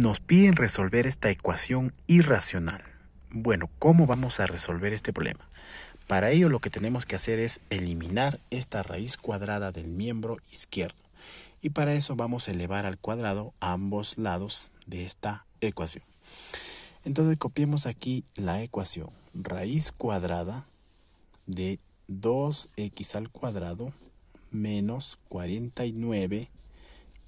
nos piden resolver esta ecuación irracional. Bueno, ¿cómo vamos a resolver este problema? Para ello lo que tenemos que hacer es eliminar esta raíz cuadrada del miembro izquierdo. Y para eso vamos a elevar al cuadrado ambos lados de esta ecuación. Entonces copiemos aquí la ecuación. Raíz cuadrada de 2x al cuadrado menos 49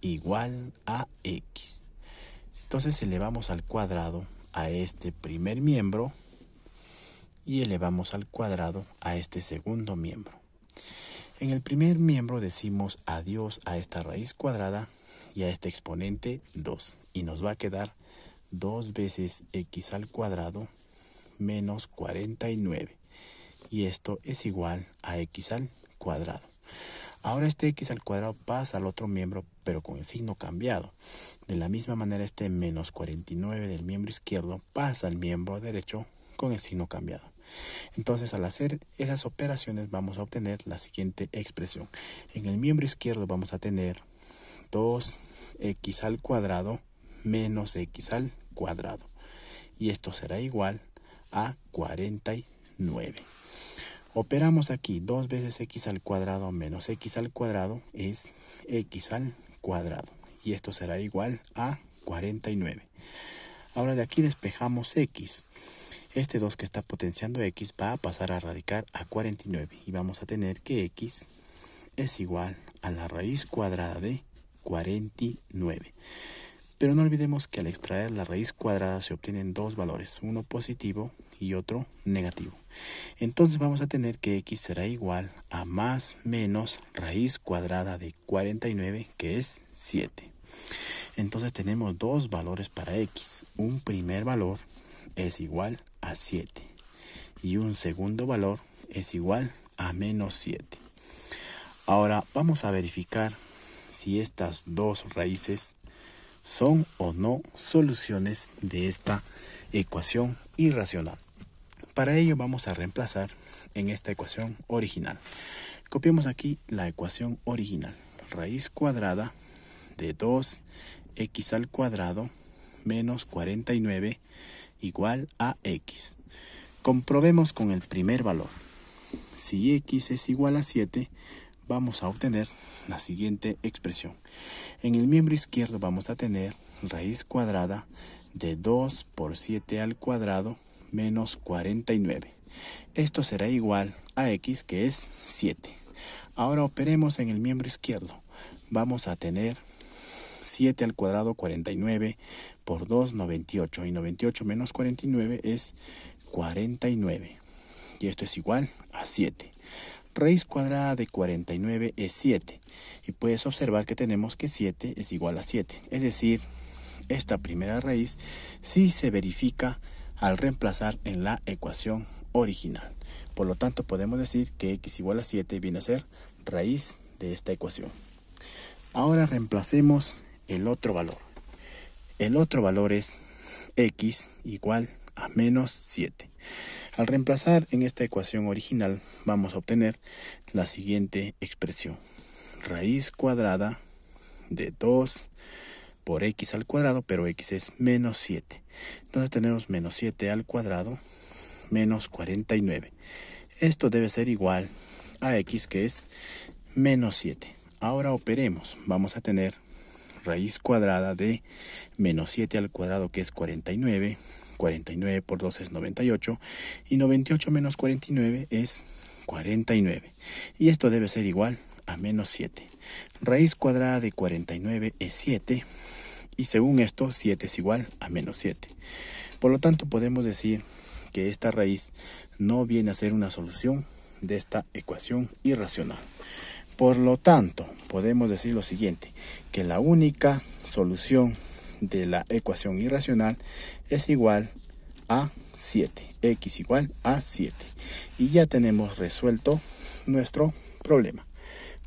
igual a x. Entonces elevamos al cuadrado a este primer miembro y elevamos al cuadrado a este segundo miembro. En el primer miembro decimos adiós a esta raíz cuadrada y a este exponente 2 y nos va a quedar 2 veces x al cuadrado menos 49 y esto es igual a x al cuadrado. Ahora este x al cuadrado pasa al otro miembro, pero con el signo cambiado. De la misma manera, este menos 49 del miembro izquierdo pasa al miembro derecho con el signo cambiado. Entonces, al hacer esas operaciones, vamos a obtener la siguiente expresión. En el miembro izquierdo vamos a tener 2x al cuadrado menos x al cuadrado. Y esto será igual a 49. Operamos aquí 2 veces x al cuadrado menos x al cuadrado es x al cuadrado. Y esto será igual a 49. Ahora de aquí despejamos x. Este 2 que está potenciando x va a pasar a radicar a 49. Y vamos a tener que x es igual a la raíz cuadrada de 49. Pero no olvidemos que al extraer la raíz cuadrada se obtienen dos valores, uno positivo y otro negativo. Entonces vamos a tener que x será igual a más menos raíz cuadrada de 49 que es 7. Entonces tenemos dos valores para x. Un primer valor es igual a 7 y un segundo valor es igual a menos 7. Ahora vamos a verificar si estas dos raíces son o no soluciones de esta ecuación irracional. Para ello vamos a reemplazar en esta ecuación original. Copiamos aquí la ecuación original. Raíz cuadrada de 2x al cuadrado menos 49 igual a x. Comprobemos con el primer valor. Si x es igual a 7, vamos a obtener la siguiente expresión. En el miembro izquierdo vamos a tener raíz cuadrada de 2 por 7 al cuadrado menos 49. Esto será igual a x que es 7. Ahora operemos en el miembro izquierdo. Vamos a tener 7 al cuadrado 49 por 2, 98. Y 98 menos 49 es 49. Y esto es igual a 7. Raíz cuadrada de 49 es 7. Y puedes observar que tenemos que 7 es igual a 7. Es decir, esta primera raíz sí se verifica al reemplazar en la ecuación original. Por lo tanto, podemos decir que x igual a 7 viene a ser raíz de esta ecuación. Ahora reemplacemos el otro valor. El otro valor es x igual a menos 7. Al reemplazar en esta ecuación original vamos a obtener la siguiente expresión. Raíz cuadrada de 2 por x al cuadrado, pero x es menos 7. Entonces tenemos menos 7 al cuadrado menos 49. Esto debe ser igual a x que es menos 7. Ahora operemos. Vamos a tener raíz cuadrada de menos 7 al cuadrado que es 49. 49 por 2 es 98 y 98 menos 49 es 49. Y esto debe ser igual menos 7. Raíz cuadrada de 49 es 7 y según esto 7 es igual a menos 7. Por lo tanto podemos decir que esta raíz no viene a ser una solución de esta ecuación irracional. Por lo tanto, podemos decir lo siguiente, que la única solución de la ecuación irracional es igual a 7, x igual a 7. Y ya tenemos resuelto nuestro problema.